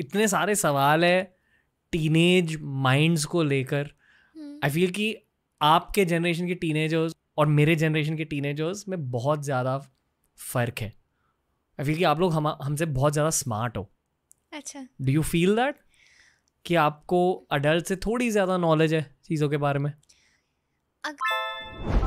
इतने सारे सवाल है टीनेज माइंड्स को लेकर आई हम्म। फील कि आपके जनरेशन के टीनेजर्स और मेरे जनरेशन के टीनेजर्स में बहुत ज़्यादा फ़र्क है आई फील कि आप लोग हम हमसे बहुत ज़्यादा स्मार्ट हो अच्छा डू यू फील दैट कि आपको अडल्ट से थोड़ी ज़्यादा नॉलेज है चीज़ों के बारे में अगर